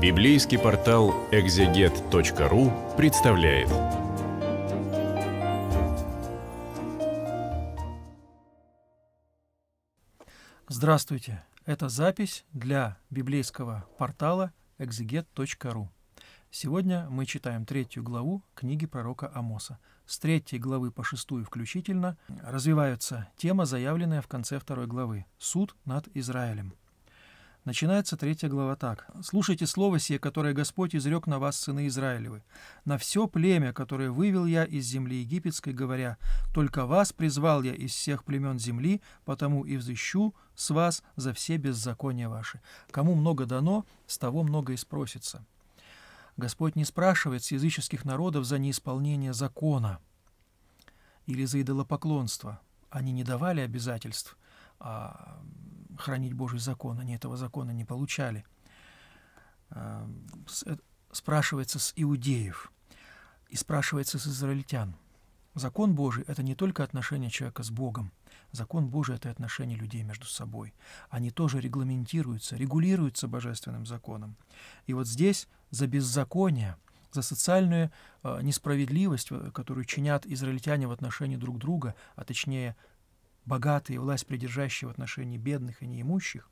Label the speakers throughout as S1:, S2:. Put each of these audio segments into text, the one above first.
S1: Библейский портал экзегет.ру представляет. Здравствуйте! Это запись для библейского портала экзегет.ру. Сегодня мы читаем третью главу книги пророка Амоса. С третьей главы по шестую включительно развивается тема, заявленная в конце второй главы – суд над Израилем – Начинается третья глава так. «Слушайте слово сие, которое Господь изрек на вас, сыны Израилевы, на все племя, которое вывел я из земли египетской, говоря, «Только вас призвал я из всех племен земли, потому и взыщу с вас за все беззакония ваши. Кому много дано, с того много и спросится». Господь не спрашивает с языческих народов за неисполнение закона или за идолопоклонство. Они не давали обязательств, а хранить Божий закон. Они этого закона не получали. Эм, э, спрашивается с иудеев и спрашивается с израильтян. Закон Божий – это не только отношение человека с Богом. Закон Божий – это отношение людей между собой. Они тоже регламентируются, регулируются божественным законом. И вот здесь за беззаконие – за социальную э, несправедливость, э, которую чинят израильтяне в отношении друг друга, а точнее богатые власть придержащие в отношении бедных и неимущих,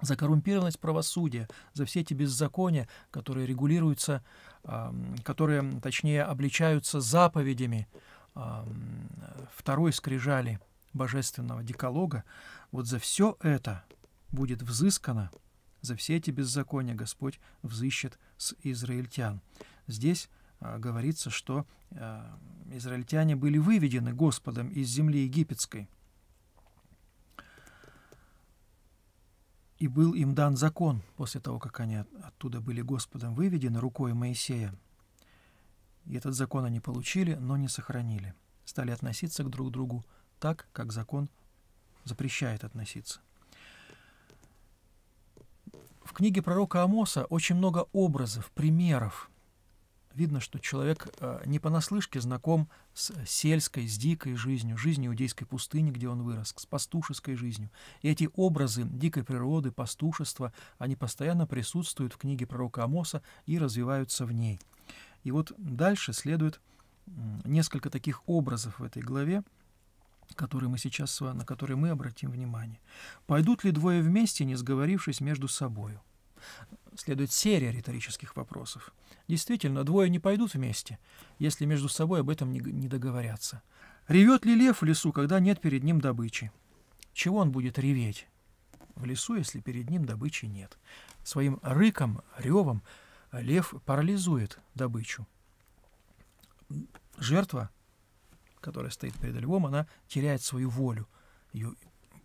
S1: за коррумпированность правосудия, за все эти беззакония, которые регулируются, которые, точнее, обличаются заповедями второй скрижали божественного декалога, вот за все это будет взыскано, за все эти беззакония Господь взыщет с израильтян. Здесь а, говорится, что а, израильтяне были выведены Господом из земли египетской – И был им дан закон после того, как они оттуда были Господом выведены рукой Моисея. И этот закон они получили, но не сохранили. Стали относиться к друг другу так, как закон запрещает относиться. В книге пророка Амоса очень много образов, примеров видно, что человек э, не понаслышке знаком с сельской, с дикой жизнью, жизнью иудейской пустыни, где он вырос, с пастушеской жизнью. И эти образы дикой природы, пастушества, они постоянно присутствуют в книге пророка Амоса и развиваются в ней. И вот дальше следует несколько таких образов в этой главе, которые мы сейчас, на которые мы обратим внимание. «Пойдут ли двое вместе, не сговорившись между собою?» следует серия риторических вопросов. Действительно, двое не пойдут вместе, если между собой об этом не, договорятся. Ревет ли лев в лесу, когда нет перед ним добычи? Чего он будет реветь в лесу, если перед ним добычи нет? Своим рыком, ревом лев парализует добычу. Жертва, которая стоит перед львом, она теряет свою волю, ее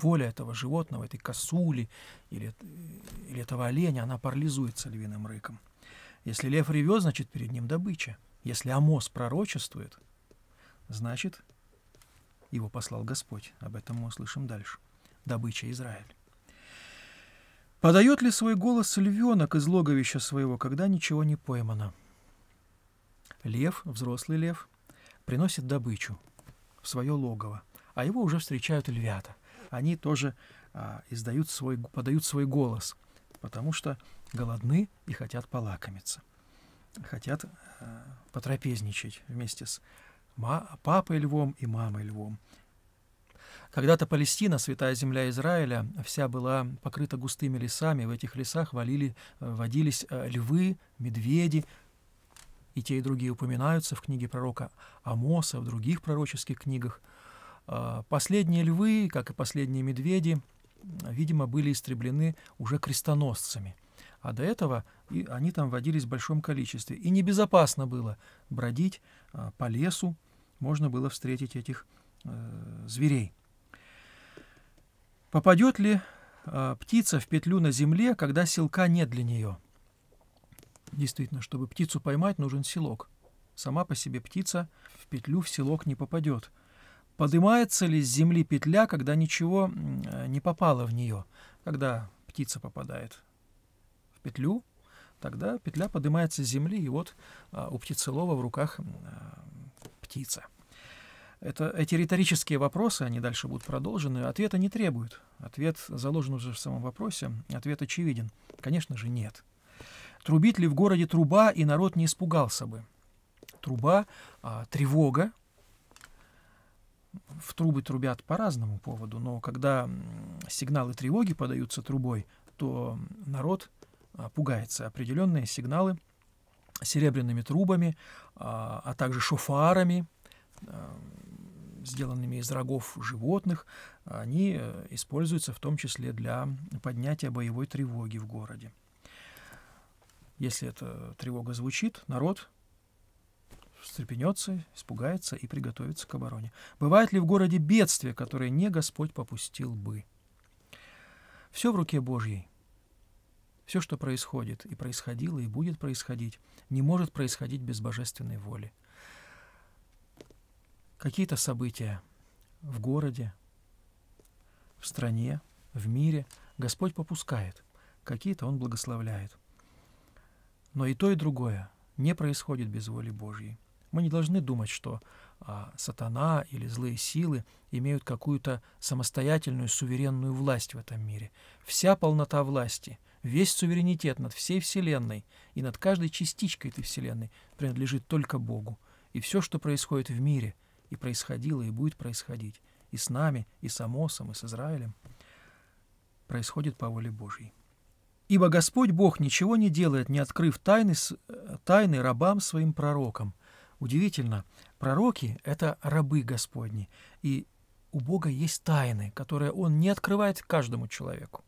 S1: воля этого животного, этой косули или, или этого оленя, она парализуется львиным рыком. Если лев ревет, значит, перед ним добыча. Если Амос пророчествует, значит, его послал Господь. Об этом мы услышим дальше. Добыча Израиль. Подает ли свой голос львенок из логовища своего, когда ничего не поймано? Лев, взрослый лев, приносит добычу в свое логово, а его уже встречают львята – они тоже а, издают свой, подают свой голос, потому что голодны и хотят полакомиться, хотят а, потрапезничать вместе с папой львом и мамой львом. Когда-то Палестина, святая земля Израиля, вся была покрыта густыми лесами. В этих лесах валили, э, водились э, львы, медведи. И те, и другие упоминаются в книге пророка Амоса, в других пророческих книгах – а, последние львы, как и последние медведи, видимо, были истреблены уже крестоносцами. А до этого и они там водились в большом количестве. И небезопасно было бродить а, по лесу, можно было встретить этих э, зверей. Попадет ли э, птица в петлю на земле, когда селка нет для нее? Действительно, чтобы птицу поймать, нужен селок. Сама по себе птица в петлю в селок не попадет поднимается ли с земли петля, когда ничего э, не попало в нее, когда птица попадает в петлю, тогда петля поднимается с земли, и вот а, у птицелова в руках а, птица. Это, эти риторические вопросы, они дальше будут продолжены, ответа не требуют. Ответ заложен уже в самом вопросе, ответ очевиден. Конечно же, нет. Трубит ли в городе труба, и народ не испугался бы? Труба а, — тревога, в трубы трубят по разному поводу, но когда сигналы тревоги подаются трубой, то народ а, пугается. Определенные сигналы серебряными трубами, а, а также шофарами, а, сделанными из рогов животных, они э, используются в том числе для поднятия боевой тревоги в городе. Если эта тревога звучит, народ встрепенется, испугается и приготовится к обороне. Бывает ли в городе бедствие, которое не Господь попустил бы? Все в руке Божьей. Все, что происходит, и происходило, и будет происходить, не может происходить без божественной воли. Какие-то события в городе, в стране, в мире Господь попускает, какие-то Он благословляет. Но и то, и другое не происходит без воли Божьей. Мы не должны думать, что а, сатана или злые силы имеют какую-то самостоятельную суверенную власть в этом мире. Вся полнота власти, весь суверенитет над всей Вселенной и над каждой частичкой этой Вселенной принадлежит только Богу. И все, что происходит в мире, и происходило, и будет происходить, и с нами, и с Амосом, и с Израилем, происходит по воле Божьей. Ибо Господь Бог ничего не делает, не открыв тайны, э, тайны рабам своим пророкам – Удивительно, пророки — это рабы Господни, и у Бога есть тайны, которые Он не открывает каждому человеку.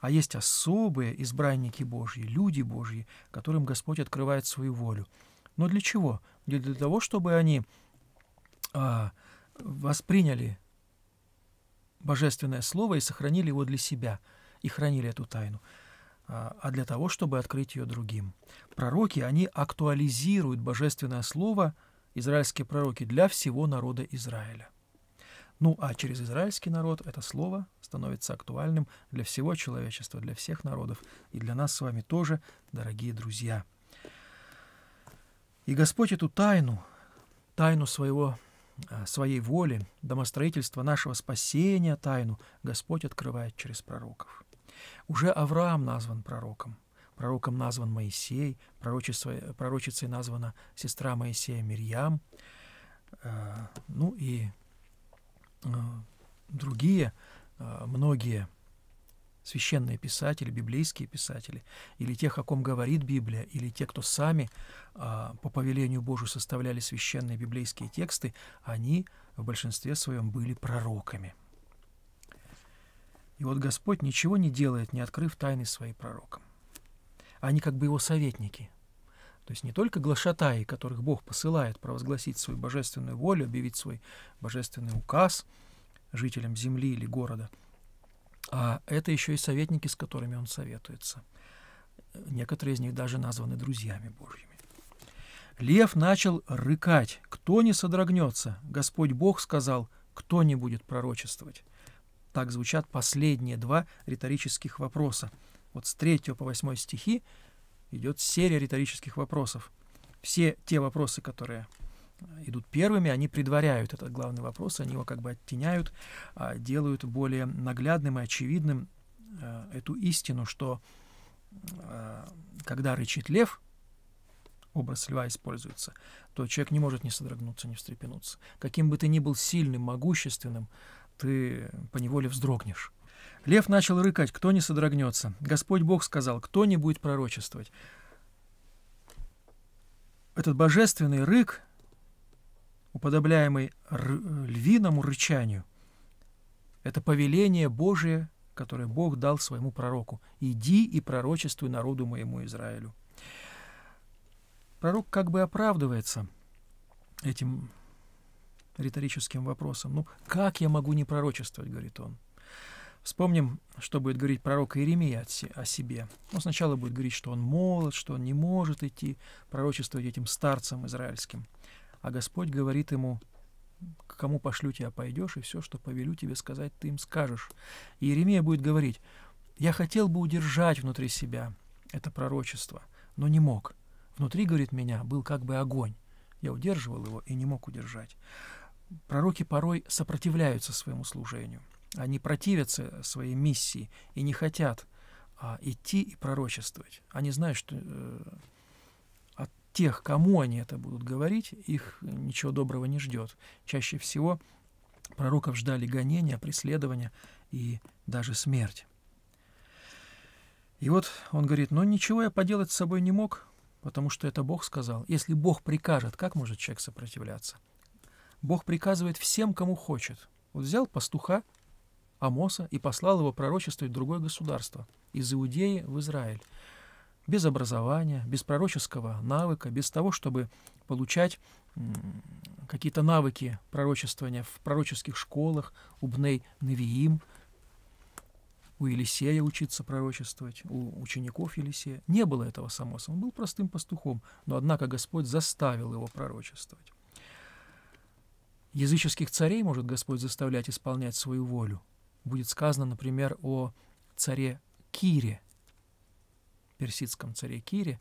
S1: А есть особые избранники Божьи, люди Божьи, которым Господь открывает свою волю. Но для чего? Для, того, чтобы они а, восприняли божественное слово и сохранили его для себя, и хранили эту тайну. А, а для того, чтобы открыть ее другим. Пророки, они актуализируют божественное слово, израильские пророки, для всего народа Израиля. Ну а через израильский народ это слово становится актуальным для всего человечества, для всех народов и для нас с вами тоже, дорогие друзья. И Господь эту тайну, тайну своего, а, своей воли, домостроительства нашего спасения, тайну Господь открывает через пророков. Уже Авраам назван пророком. Пророком назван Моисей, пророчицей названа сестра Моисея Мирьям, э, ну и э, другие, э, многие священные писатели, библейские писатели, или тех, о ком говорит Библия, или те, кто сами по повелению Божию составляли священные библейские тексты, они в большинстве своем были пророками. И вот Господь ничего не делает, не открыв тайны своей пророкам. Они как бы его советники. То есть не только глашатаи, которых Бог посылает провозгласить свою божественную волю, объявить свой божественный указ жителям земли или города, а это еще и советники, с которыми он советуется. Некоторые из них даже названы друзьями Божьими. Лев начал рыкать. «Кто не содрогнется?» Господь Бог сказал, «Кто не будет пророчествовать?» Так звучат последние два риторических вопроса. Вот с 3 по 8 стихи идет серия риторических вопросов. Все те вопросы, которые э, идут первыми, они предваряют этот главный вопрос, они его как бы оттеняют, а, делают более наглядным и очевидным э, эту истину, что э, когда рычит лев, образ льва используется, то человек не может не содрогнуться, не встрепенуться. Каким бы ты ни был сильным, могущественным, ты поневоле вздрогнешь. Лев начал рыкать, кто не содрогнется. Господь Бог сказал, кто не будет пророчествовать. Этот божественный рык, уподобляемый львиному рычанию, это повеление Божие, которое Бог дал своему пророку. «Иди и пророчествуй народу моему Израилю». Пророк как бы оправдывается этим риторическим вопросом. Ну, как я могу не пророчествовать, говорит он. Вспомним, что будет говорить пророк Иеремия о себе. Он сначала будет говорить, что он молод, что он не может идти, пророчествовать этим старцам израильским. А Господь говорит ему, к кому пошлю тебя, пойдешь, и все, что повелю тебе сказать, ты им скажешь. Иеремия будет говорить, я хотел бы удержать внутри себя это пророчество, но не мог. Внутри, говорит, меня был как бы огонь. Я удерживал его и не мог удержать пророки порой сопротивляются своему служению. Они противятся своей миссии и не хотят а, идти и пророчествовать. Они знают, что э, от тех, кому они это будут говорить, их ничего доброго не ждет. Чаще всего пророков ждали гонения, преследования и даже смерть. И вот он говорит, «Но ничего я поделать с собой не мог, потому что это Бог сказал. Если Бог прикажет, как может человек сопротивляться? Бог приказывает всем, кому хочет. Вот взял пастуха Амоса и послал его пророчествовать в другое государство, из Иудеи в Израиль. Без образования, без пророческого навыка, без того, чтобы получать какие-то навыки пророчествования в пророческих школах, у Бней Невиим, у Елисея учиться пророчествовать, у учеников Елисея. Не было этого самоса, он был простым пастухом, но однако Господь заставил его пророчествовать. Языческих царей может Господь заставлять исполнять свою волю. Будет сказано, например, о царе Кире, персидском царе Кире,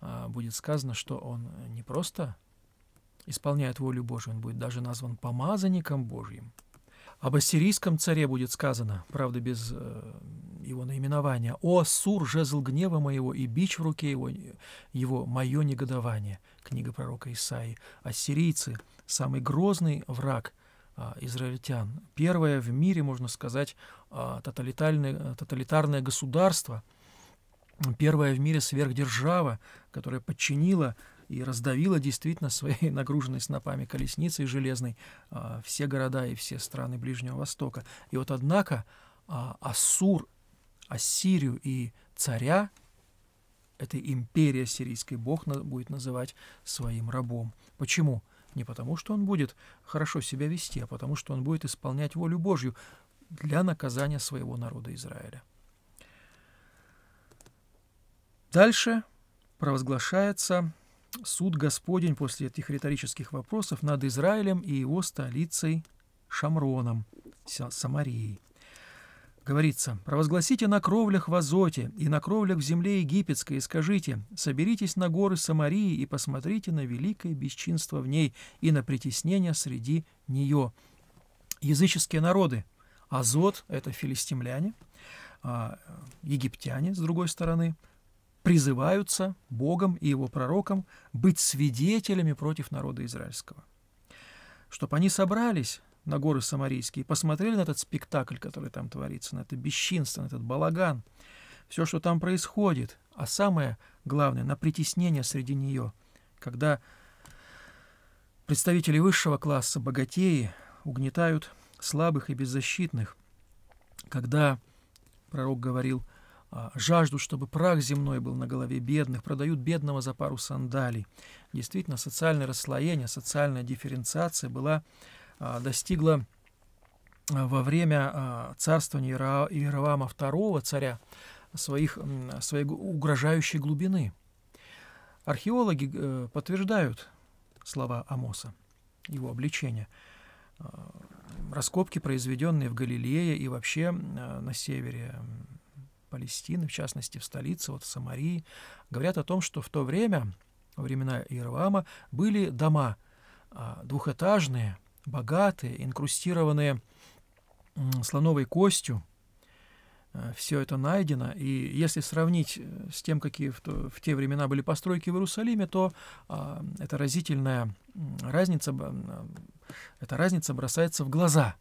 S1: а, будет сказано, что он не просто исполняет волю Божию, он будет даже назван помазанником Божьим. Об ассирийском царе будет сказано, правда, без э, его наименование. «О, Сур, жезл гнева моего, и бич в руке его, его мое негодование» — книга пророка Исаии. Ассирийцы — самый грозный враг а, израильтян. Первое в мире, можно сказать, а, тоталитарное, государство, первое в мире сверхдержава, которая подчинила и раздавила действительно своей нагруженной снопами колесницей железной а, все города и все страны Ближнего Востока. И вот однако а, Ассур Ассирию и царя, эта империя сирийской Бог будет называть своим рабом. Почему? Не потому, что он будет хорошо себя вести, а потому, что он будет исполнять волю Божью для наказания своего народа Израиля. Дальше провозглашается суд Господень после этих риторических вопросов над Израилем и его столицей Шамроном, Самарией. Говорится, «Провозгласите на кровлях в Азоте и на кровлях в земле египетской и скажите, соберитесь на горы Самарии и посмотрите на великое бесчинство в ней и на притеснение среди нее». Языческие народы. Азот — это филистимляне, а, египтяне, с другой стороны, призываются Богом и его пророком быть свидетелями против народа израильского. Чтобы они собрались, на горы Самарийские, посмотрели на этот спектакль, который там творится, на это бесчинство, на этот балаган, все, что там происходит, а самое главное, на притеснение среди нее, когда представители высшего класса, богатеи, угнетают слабых и беззащитных, когда, пророк говорил, а, жажду, чтобы прах земной был на голове бедных, продают бедного за пару сандалий. Действительно, социальное расслоение, социальная дифференциация была а, достигла а, во время а, царствования Иеровама II, царя, своих, своей угрожающей глубины. Археологи э, подтверждают слова Амоса, его обличение. Раскопки, произведенные в Галилее и вообще на севере Палестины, в частности в столице, вот в Самарии, говорят о том, что в то время, во времена Иеровама, были дома двухэтажные – богатые, инкрустированные слоновой костью. Э, Все это найдено. И если сравнить э, с тем, какие в, то, в те времена были постройки в Иерусалиме, то а, эта разительная разница, э, эта разница бросается в глаза.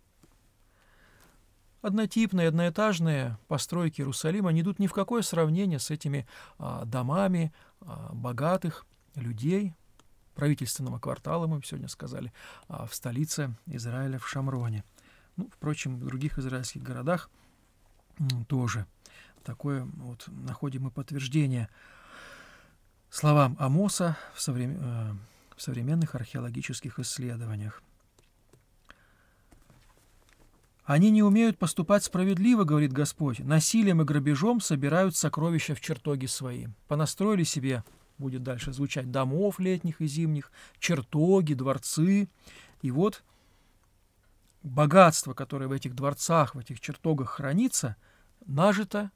S1: Однотипные, одноэтажные постройки Иерусалима не идут ни в какое сравнение с этими а, домами а, богатых людей, правительственного квартала, мы сегодня сказали, а, в столице Израиля, в Шамроне. Ну, впрочем, в других израильских городах тоже такое вот находим мы подтверждение словам Амоса в, современ... Э, в современных археологических исследованиях. Они не умеют поступать справедливо, говорит Господь. Насилием и грабежом собирают сокровища в чертоги свои. Понастроили себе будет дальше звучать, домов летних и зимних, чертоги, дворцы. И вот богатство, которое в этих дворцах, в этих чертогах хранится, нажито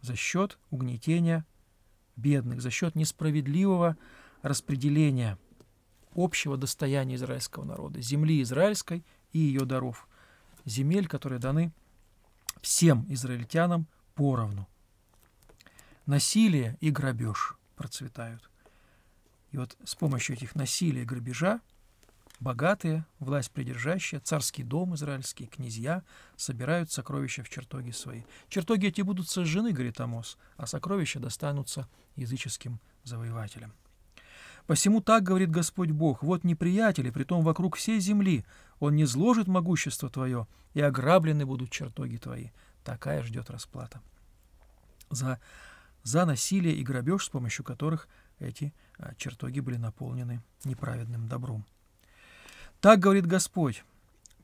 S1: за счет угнетения бедных, за счет несправедливого распределения общего достояния израильского народа, земли израильской и ее даров, земель, которые даны всем израильтянам поровну. Насилие и грабеж – процветают. И вот с помощью этих насилия и грабежа богатые, власть придержащая, царский дом израильский, князья собирают сокровища в чертоги свои. Чертоги эти будут сожжены, говорит Амос, а сокровища достанутся языческим завоевателям. Посему так говорит Господь Бог, вот неприятели, притом вокруг всей земли, он не зложит могущество твое, и ограблены будут чертоги твои. Такая ждет расплата. За за насилие и грабеж, с помощью которых эти а, чертоги были наполнены неправедным добром. Так говорит Господь,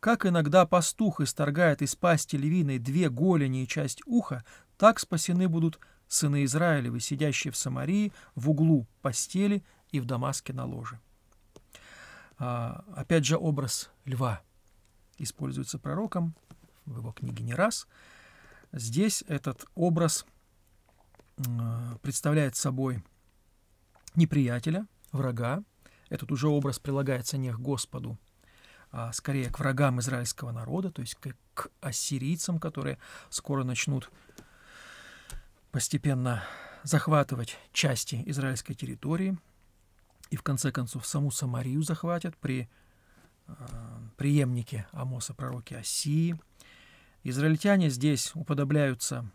S1: как иногда пастух исторгает из пасти львиной две голени и часть уха, так спасены будут сыны Израилевы, сидящие в Самарии, в углу постели и в Дамаске на ложе. А, опять же, образ льва используется пророком в его книге не раз. Здесь этот образ – представляет собой неприятеля, врага. Этот уже образ прилагается не к Господу, а скорее к врагам израильского народа, то есть к, ассирийцам, которые скоро начнут постепенно захватывать части израильской территории и в конце концов саму Самарию захватят при э, преемнике Амоса, пророке Осии. Израильтяне здесь уподобляются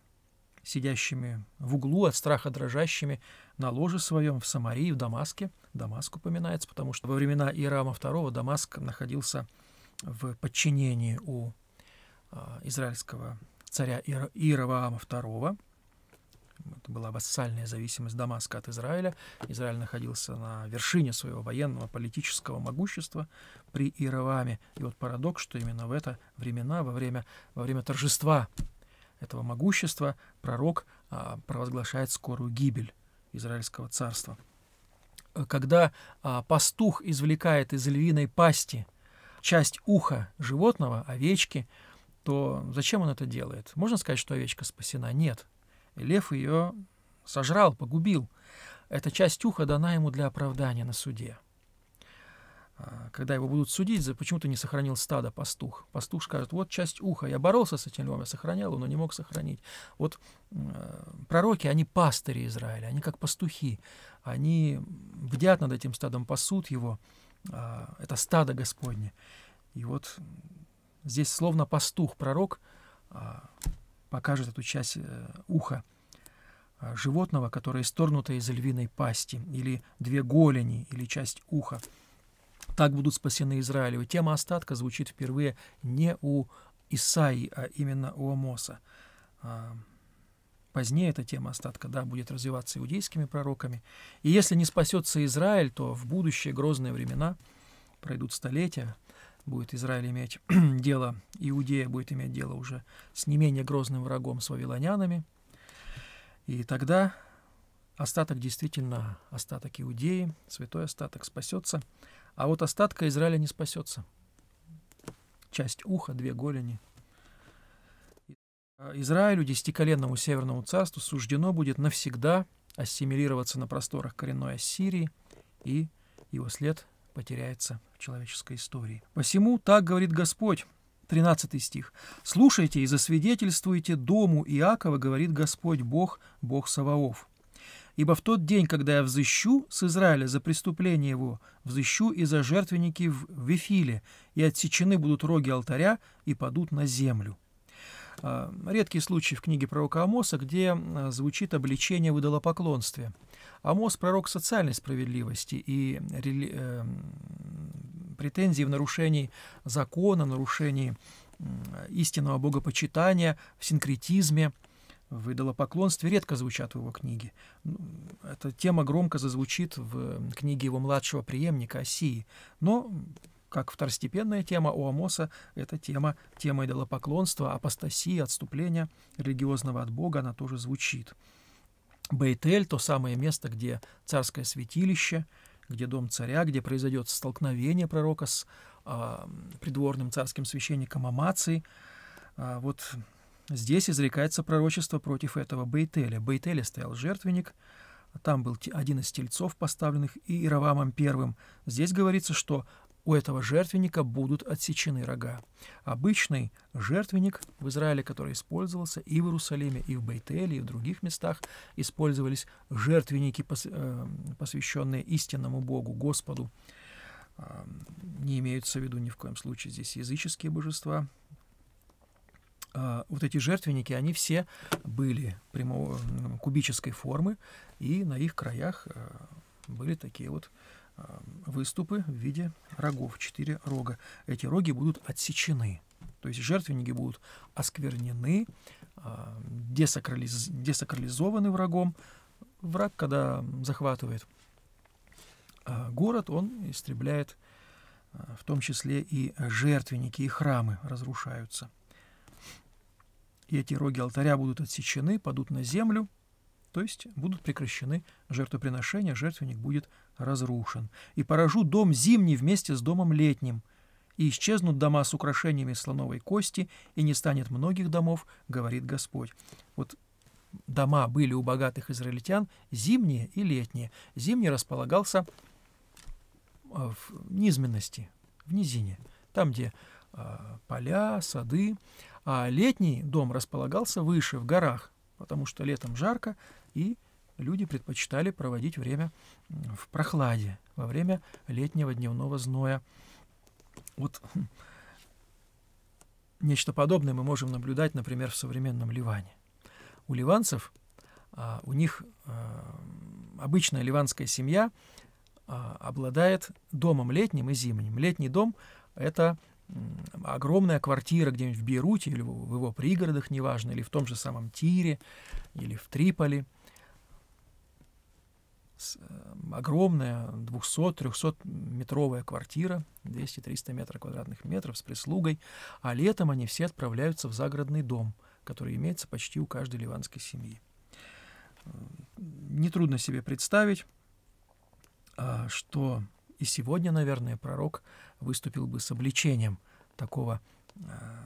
S1: сидящими в углу, от страха дрожащими на ложе своем в Самарии, в Дамаске. Дамаск упоминается, потому что во времена Ирама II Дамаск находился в подчинении у а, израильского царя Ира, Иераваама II. Это была вассальная зависимость Дамаска от Израиля. Израиль находился на вершине своего военного политического могущества при Иераваме. И вот парадокс, что именно в это времена, во время, во время торжества этого могущества пророк а, провозглашает скорую гибель Израильского царства. Э, когда а, пастух извлекает из львиной пасти часть уха животного, овечки, то зачем он это делает? Можно сказать, что овечка спасена? Нет. Лев ее сожрал, погубил. Эта часть уха дана ему для оправдания на суде. А, когда его будут судить, за почему ты не сохранил стадо, пастух. Пастух скажет, вот часть уха, я боролся с этим львом, я сохранял его, но не мог сохранить. Вот э, пророки, они пастыри Израиля, они как пастухи, они бдят над этим стадом, пасут его, э, это стадо Господне. И вот здесь словно пастух, пророк э, покажет эту часть э, уха животного, которое исторнуто из львиной пасти, или две голени, или часть уха. Так будут спасены Израилю. Тема остатка звучит впервые не у Исаии, а именно у Амоса. А, позднее эта тема остатка да, будет развиваться иудейскими пророками. И если не спасется Израиль, то в будущее грозные времена, пройдут столетия, будет Израиль иметь дело, Иудея будет иметь дело уже с не менее грозным врагом, с вавилонянами. И тогда остаток действительно, остаток Иудеи, святой остаток спасется – а вот остатка Израиля не спасется. Часть уха, две голени. А, Израилю, десятиколенному Северному царству, суждено будет навсегда ассимилироваться на просторах коренной Ассирии, и его след потеряется в человеческой истории. «Посему так говорит Господь, 13 стих. «Слушайте и засвидетельствуйте дому Иакова, говорит Господь Бог, Бог Саваоф. Ибо в тот день, когда я взыщу с Израиля за преступление его, взыщу и за жертвенники в Вифиле, и отсечены будут роги алтаря и падут на землю». А, редкий случай в книге пророка Амоса, где звучит обличение в идолопоклонстве. Амос – пророк социальной справедливости и рели... Э, претензий в нарушении закона, нарушении истинного богопочитания, в синкретизме – Выдолопоклонстве редко звучат в его книге. Ну, эта тема громко зазвучит в книге его младшего преемника Осии, но как второстепенная тема у Амоса эта тема, тема идолопоклонства, апостасии, отступления религиозного от Бога, она тоже звучит. Бейтель – то самое место, где царское святилище, где дом царя, где произойдет столкновение пророка с э, придворным царским священником Амацией. Э, а, вот Здесь изрекается пророчество против этого Бейтеля. Бейтеле стоял жертвенник, там был один из тельцов, поставленных и Иеровамом первым. Здесь говорится, что у этого жертвенника будут отсечены рога. Обычный жертвенник в Израиле, который использовался и в Иерусалиме, и в Бейтеле, и в других местах, использовались жертвенники, э, посвященные истинному Богу, Господу. Не имеются в виду ни в коем случае здесь языческие божества, а, вот эти жертвенники, они все были прямо кубической формы, и на их краях а, были такие вот а, выступы в виде рогов, четыре рога. Эти роги будут отсечены, то есть жертвенники будут осквернены, десакрализ... десакрализованы врагом. Враг, когда захватывает город, он истребляет в том числе и жертвенники, и храмы разрушаются – и эти роги алтаря будут отсечены, падут на землю, то есть будут прекращены жертвоприношения, жертвенник будет разрушен. И поражу дом зимний вместе с домом летним, и исчезнут дома с украшениями слоновой кости, и не станет многих домов, говорит Господь. Вот дома были у богатых израильтян зимние и летние. Зимний располагался а, в низменности, в низине, там, где а, поля, сады. А летний дом располагался выше, в горах, потому что летом жарко, и люди предпочитали проводить время в прохладе, во время летнего дневного зноя. Вот хм, нечто подобное мы можем наблюдать, например, в современном Ливане. У ливанцев, а, у них а, обычная ливанская семья а, обладает домом летним и зимним. Летний дом – это огромная квартира где-нибудь в Бейруте или в его пригородах, неважно, или в том же самом Тире, или в Триполи, э, огромная 200-300 метровая квартира, 200-300 метров квадратных метров с прислугой, а летом они все отправляются в загородный дом, который имеется почти у каждой ливанской семьи. Э, нетрудно себе представить, э, что и сегодня, наверное, пророк выступил бы с обличением такого, э,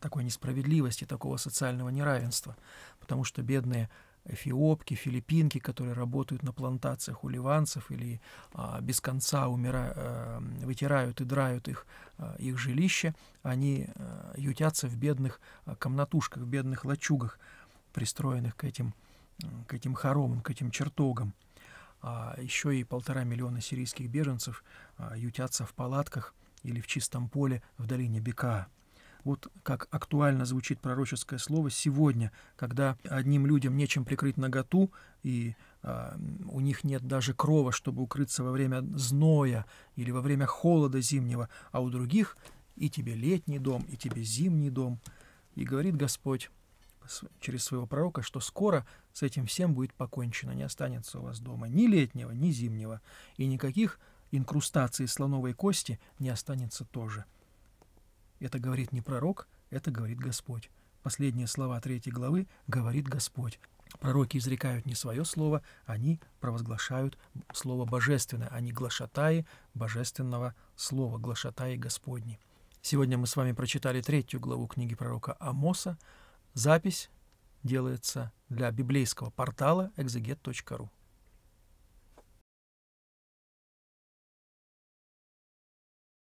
S1: такой несправедливости, такого социального неравенства, потому что бедные эфиопки, филиппинки, которые работают на плантациях у ливанцев или а, без конца умира, а, вытирают и драют их, а, их жилище, они а, ютятся в бедных комнатушках, в бедных лачугах, пристроенных к этим, к этим хоромам, к этим чертогам. А еще и полтора миллиона сирийских беженцев а, ютятся в палатках – или в чистом поле в долине Бека. Вот как актуально звучит пророческое слово сегодня, когда одним людям нечем прикрыть наготу, и э, у них нет даже крова, чтобы укрыться во время зноя или во время холода зимнего, а у других и тебе летний дом, и тебе зимний дом. И говорит Господь через своего пророка, что скоро с этим всем будет покончено, не останется у вас дома ни летнего, ни зимнего, и никаких инкрустации слоновой кости не останется тоже. Это говорит не пророк, это говорит Господь. Последние слова третьей главы говорит Господь. Пророки изрекают не свое слово, они провозглашают слово божественное, они а глашатаи божественного слова, глашатаи Господни. Сегодня мы с вами прочитали третью главу книги пророка Амоса. Запись делается для библейского портала exeget.ru.